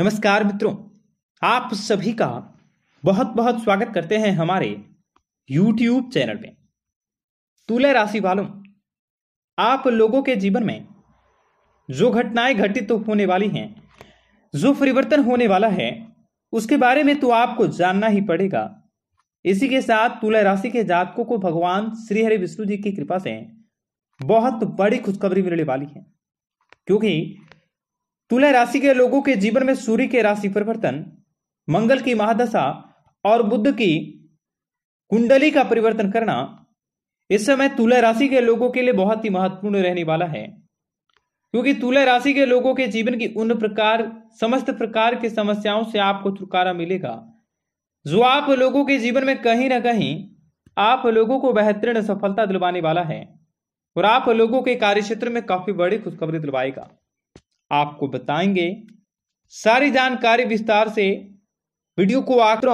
नमस्कार मित्रों आप सभी का बहुत बहुत स्वागत करते हैं हमारे YouTube चैनल में तुला राशि वालों आप लोगों के जीवन में जो घटनाएं घटित तो होने वाली हैं जो परिवर्तन होने वाला है उसके बारे में तो आपको जानना ही पड़ेगा इसी के साथ तुला राशि के जातकों को भगवान श्री हरि विष्णु जी की कृपा से बहुत बड़ी खुशखबरी मिलने वाली है क्योंकि तुला राशि के लोगों के जीवन में सूर्य के राशि परिवर्तन मंगल की महादशा और बुद्ध की कुंडली का परिवर्तन करना इस समय तुला राशि के लोगों के लिए बहुत ही महत्वपूर्ण रहने वाला है क्योंकि तुला राशि के लोगों के जीवन की उन प्रकार समस्त प्रकार की समस्याओं से आपको छुटकारा मिलेगा जो आप लोगों के जीवन में कहीं ना कहीं आप लोगों को बेहतरीन सफलता दिलवाने वाला है और आप लोगों के कार्य क्षेत्र में काफी बड़ी खुशखबरी दिलवाएगा आपको बताएंगे सारी जानकारी विस्तार से वीडियो को आकर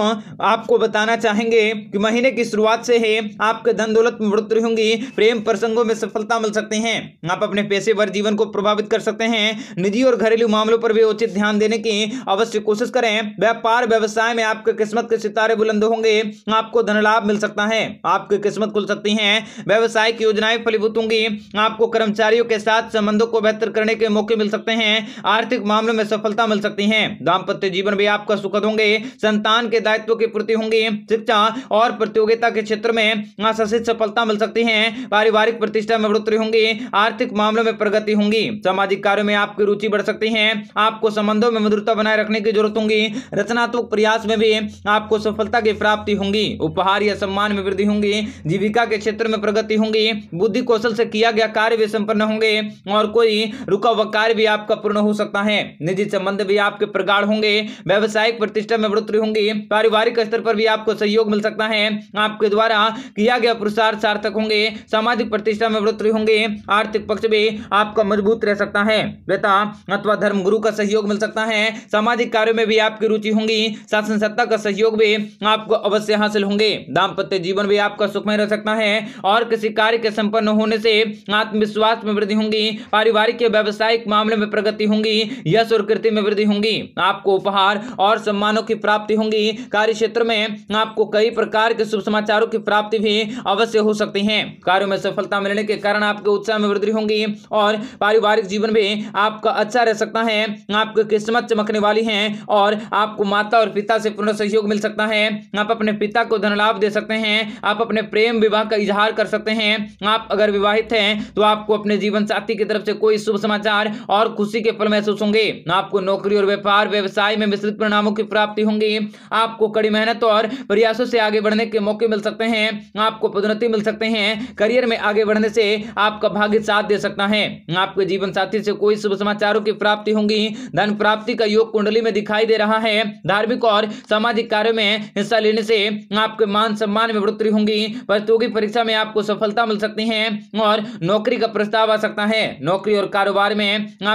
आपको बताना चाहेंगे कि महीने की शुरुआत से ही आपके धन दौलत में बढ़ोतरी होंगी प्रेम प्रसंगों में सफलता मिल सकती है आप अपने पेशेवर जीवन को प्रभावित कर सकते हैं निजी और घरेलू मामलों पर भी उचित ध्यान देने की अवश्य कोशिश करें व्यापार व्यवसाय में आपके किस्मत के सितारे बुलंद होंगे आपको धन लाभ मिल सकता है आपकी किस्मत खुल सकती है व्यवसाय की योजनाएं फलीभूत होंगी आपको कर्मचारियों के साथ संबंधों को बेहतर करने के मौके मिल सकते हैं आर्थिक मामलों में सफलता मिल सकती है दाम्पत्य जीवन भी आपका सुखद होंगे संतान के दायित्व के प्रति होंगी शिक्षा और प्रतियोगिता के क्षेत्र में आशासित सफलता मिल सकती है पारिवारिक प्रतिष्ठा में बढ़ोतरी होंगी आर्थिक मामलों में प्रगति होंगी सामाजिक कार्यों में आपकी रुचि बढ़ सकती है आपको संबंधों में मधुरता बनाए रखने की जरूरत होगी रचनात्मक प्रयास में भी आपको सफलता की प्राप्ति होंगी उपहार या सम्मान में वृद्धि होंगी जीविका के क्षेत्र में प्रगति होंगी बुद्धि कौशल से किया गया कार्य भी संपन्न होंगे और कोई रुका हुआ कार्य भी आपका पूर्ण हो सकता है निजी संबंध भी आपके प्रगाढ़ होंगे व्यावसायिक प्रतिष्ठा में बढ़ोतरी होंगी पारिवारिक स्तर पर भी आपको सहयोग मिल सकता है आपके द्वारा किया गया पुरुषार्थ सार्थक होंगे सामाजिक प्रतिष्ठा में बढ़ोतरी होंगे आर्थिक पक्ष भी आपका मजबूत रह सकता है बेटा अथवा धर्म गुरु का सहयोग मिल सकता है सामाजिक कार्यो में भी आपकी रुचि होंगी शासन सत्ता का सहयोग भी आपको अवश्य हासिल होंगे दाम्पत्य जीवन भी आपका सुखमय रह सकता है और किसी कार्य के संपन्न होने से आत्मविश्वास में वृद्धि होंगी पारिवारिक या व्यावसायिक मामले में प्रगति होंगी यश और कृति में वृद्धि होंगी आपको उपहार और सम्मानों की प्राप्ति होंगी कार्य क्षेत्र में आपको कई प्रकार के शुभ समाचारों की प्राप्ति भी अवश्य हो सकती है कार्यो में सफलता मिलने के कारण आपके उत्साह में वृद्धि होंगी और पारिवारिक जीवन भी आपका अच्छा रह सकता है आपकी किस्मत चमकने वाली है और आपको माता और पिता से पूर्ण सहयोग मिल सकता है आप अपने पिता को धन लाभ दे सकते हैं आप अपने प्रेम विवाह का इजहार कर सकते हैं आप अगर विवाहित हैं तो आपको अपने जीवन साथी की तरफ से कोई शुभ समाचार और खुशी के फल महसूस होंगे आपको नौकरी और व्यापार व्यवसाय में मिश्रित परिणामों की प्राप्ति होंगी होंगे आपको कड़ी मेहनत और प्रयासों से आगे बढ़ने के मौके मिल सकते हैं आपको पदोन्नति मिल सकते हैं करियर में आगे बढ़ने से आपका भाग्य साथ दे सकता है आपके जीवन साथी से कोई शुभ समाचारों की प्राप्ति होंगी धन प्राप्ति का योग कुंडली में दिखाई दे रहा है धार्मिक और सामाजिक कार्यो में हिस्सा लेने से आपके मान सम्मान में बढ़ोतरी होंगी प्रतियोगी परीक्षा में आपको सफलता मिल सकती है और नौकरी का प्रस्ताव आ सकता है नौकरी और कारोबार में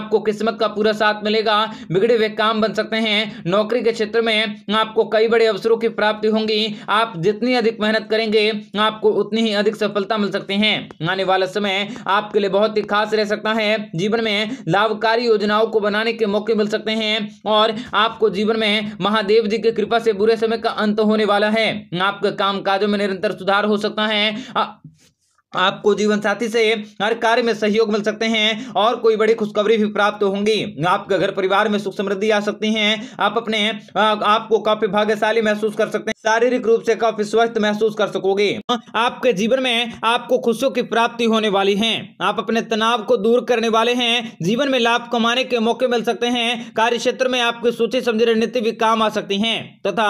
आपको किस्मत का पूरा साथ मिलेगा बिगड़े हुए काम बन सकते हैं नौकरी के क्षेत्र में आपको कई बड़े अवसरों की प्राप्ति होंगी आप जितनी अधिक मेहनत करेंगे आपको उतनी ही अधिक सफलता मिल सकती है आने वाला समय आपके लिए बहुत ही खास रह सकता है जीवन में लाभकारी योजनाओं को बनाने के मौके मिल सकते हैं और आपको जीवन में महादेव जी की कृपा से बुरे समय का अंत होने वाला है आपके काम में निरंतर सुधार हो सकता है आ... आपको जीवन साथी से हर कार्य में सहयोग मिल सकते हैं और कोई बड़ी खुशखबरी भी प्राप्त होंगी आपके घर परिवार में सुख समृद्धि आ सकती है आप अपने आपको काफी भाग्यशाली महसूस कर सकते हैं शारीरिक रूप से काफी स्वस्थ महसूस कर सकोगे आपके जीवन में आपको खुशियों की प्राप्ति होने वाली है आप अपने तनाव को दूर करने वाले हैं जीवन में लाभ कमाने के मौके मिल सकते हैं कार्य क्षेत्र में आपकी सोची समझी रणनीति भी काम आ सकती है तथा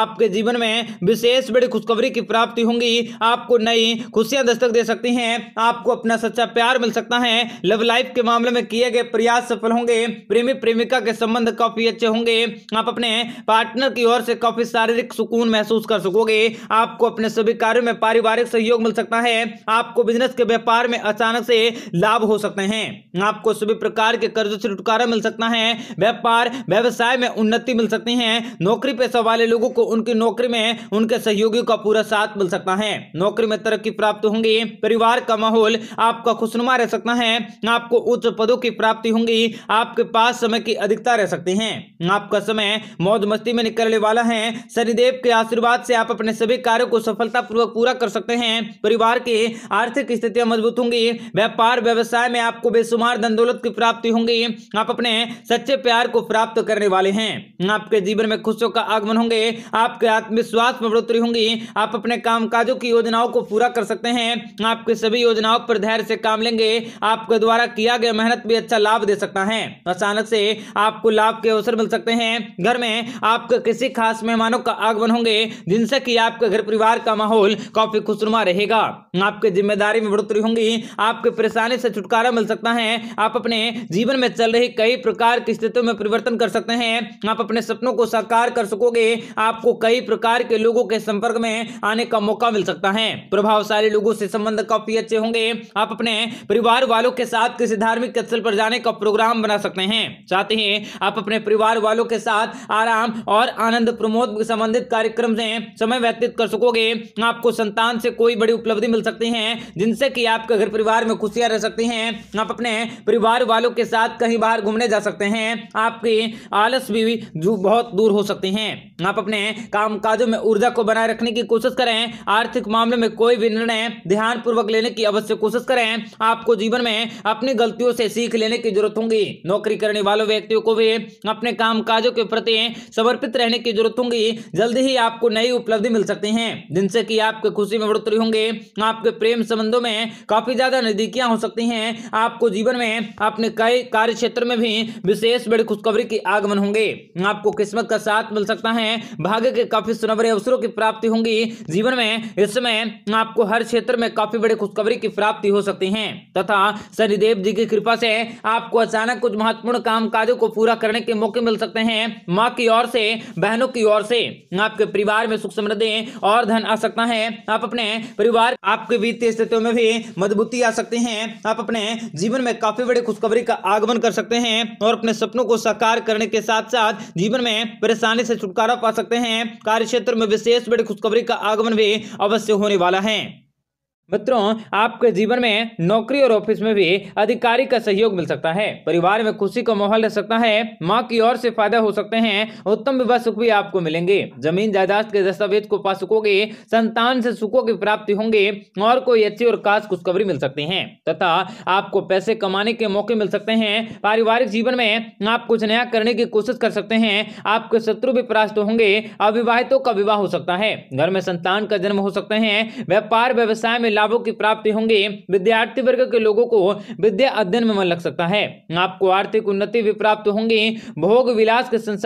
आपके जीवन में विशेष बड़ी खुशखबरी की प्राप्ति होंगी आपको नई खुशियां दस्तक दे सकती हैं आपको अपना सच्चा प्यार मिल सकता है लव लाइफ के मामले में किए गए प्रयास सफल होंगे प्रेमी प्रेमिका के संबंध काफी अच्छे होंगे आप अपने पार्टनर की ओर से काफी शारीरिक सुकून महसूस कर सकोगे आपको अपने सभी कार्यो में पारिवारिक सहयोग मिल सकता है आपको बिजनेस के व्यापार में अचानक से लाभ हो सकते हैं आपको सभी प्रकार के कर्जों से छुटकारा मिल सकता है व्यापार व्यवसाय में उन्नति मिल सकती है नौकरी पेशा वाले लोगों को उनकी नौकरी में उनके सहयोगियों का पूरा साथ मिल सकता है नौकरी में तरक्की प्राप्त होंगी परिवार का माहौल आपका खुशनुमा रह सकता है आपको उच्च पदों की प्राप्ति होंगी आपके पास समय की अधिकता रह सकती है आपका समय मौज मस्ती में निकलने वाला है शनिदेव के आशीर्वाद से आप अपने सभी कार्यों को सफलतापूर्वक पूरा कर सकते हैं परिवार की आर्थिक स्थितियां मजबूत होंगी व्यापार व्यवसाय में आपको बेसुमार धन दौलत की प्राप्ति होंगी आप अपने सच्चे प्यार को प्राप्त करने वाले हैं आपके जीवन में खुशियों का आगमन होंगे आपके आत्मविश्वास में बढ़ोतरी होंगी आप अपने कामकाजों की योजनाओं को पूरा कर सकते हैं आपकी सभी योजनाओं पर धैर्य से काम लेंगे आपके द्वारा किया गया मेहनत भी अच्छा लाभ दे सकता है अचानक से आपको लाभ के अवसर मिल सकते हैं घर में आपके किसी खास मेहमानों का आगमन होंगे जिनसे की आपके घर परिवार का माहौल काफी खुशनुमा रहेगा आपके जिम्मेदारी में बढ़ोतरी होंगी आपके परेशानी से छुटकारा मिल सकता है आप अपने जीवन में चल रही कई प्रकार की स्थितियों में परिवर्तन कर सकते हैं आप अपने सपनों को साकार कर सकोगे आपको कई प्रकार के लोगों के संपर्क में आने का मौका मिल सकता है प्रभावशाली लोगों से संबंध आनंद काफी अच्छे होंगे आप अपने परिवार वालों के साथ किसी धार्मिक स्थल पर जाने का प्रोग्राम बना सकते हैं साथ ही आप अपने परिवार वालों के साथ आराम और आनंद प्रमोद संबंधित कार्यक्रम से समय व्यतीत कर सकोगे आपको संतान से कोई बड़ी उपलब्धि मिल सकती है जिनसे कि आपके घर परिवार में खुशियां रह सकती हैं आप अपने परिवार वालों के साथ कहीं बाहर घूमने जा सकते हैं आपकी आलस भी बहुत दूर हो सकती हैं आप अपने कामकाजों में ऊर्जा को बनाए रखने की कोशिश करें आर्थिक मामले में कोई भी निर्णय ध्यान ध्यानपूर्वक लेने की अवश्य कोशिश करें आपको जीवन में अपनी गलतियों से सीख लेने की जरूरत होगी नौकरी करने वालों व्यक्तियों को भी अपने काम काजों के प्रति समर्पित रहने की जरूरत होगी जल्दी ही आपको नई उपलब्धि मिल सकती है जिनसे की आपके खुशी में बढ़ोतरी होंगे आपके प्रेम संबंधों में काफी ज्यादा नजदीकियां हो सकती है आपको जीवन में अपने कई कार्य क्षेत्र में भी विशेष बड़ी खुशखबरी के आगमन होंगे आपको किस्मत का साथ मिल सकता है भाग्य के काफी सुनहरे अवसरों की प्राप्ति होंगी जीवन में इस समय आपको हर क्षेत्र में काफी काफी बड़ी खुशखबरी की प्राप्ति हो सकती है तथा शनिदेव जी की कृपा से आपको अचानक कुछ महत्वपूर्ण काम कार्यो को पूरा करने के मौके मिल सकते हैं माँ की ओर से बहनों की ओर से आपके परिवार में सुख समृद्धि और धन आ सकता है आप अपने परिवार आपके वित्तीय स्थितियों में भी मजबूती आ सकती है आप अपने जीवन में काफी बड़ी खुशखबरी का आगमन कर सकते हैं और अपने सपनों को साकार करने के साथ साथ जीवन में परेशानी से छुटकारा पा सकते हैं कार्य क्षेत्र में विशेष बड़ी खुशखबरी का आगमन भी अवश्य होने वाला है मित्रों आपके जीवन में नौकरी और ऑफिस में भी अधिकारी का सहयोग मिल सकता है परिवार में खुशी का माहौल रह सकता है माँ की ओर से फायदा हो सकते हैं उत्तम विवाह सुख भी आपको मिलेंगे जमीन जायदाद के दस्तावेज को पा सकोगे संतान से सुखों की प्राप्ति होंगे और कोई अच्छी और खास खुशखबरी मिल सकती है तथा आपको पैसे कमाने के मौके मिल सकते हैं पारिवारिक जीवन में आप कुछ नया करने की कोशिश कर सकते हैं आपके शत्रु भी परास्त होंगे अविवाहितों का विवाह हो सकता है घर में संतान का जन्म हो सकते हैं व्यापार व्यवसाय में लाभों की प्राप्ति होंगे विद्यार्थी वर्ग के लोगों को विद्या अध्ययन में मन लग सकता है आपको आर्थिक उन्नति भी प्राप्त होंगी भोग विलास के संसार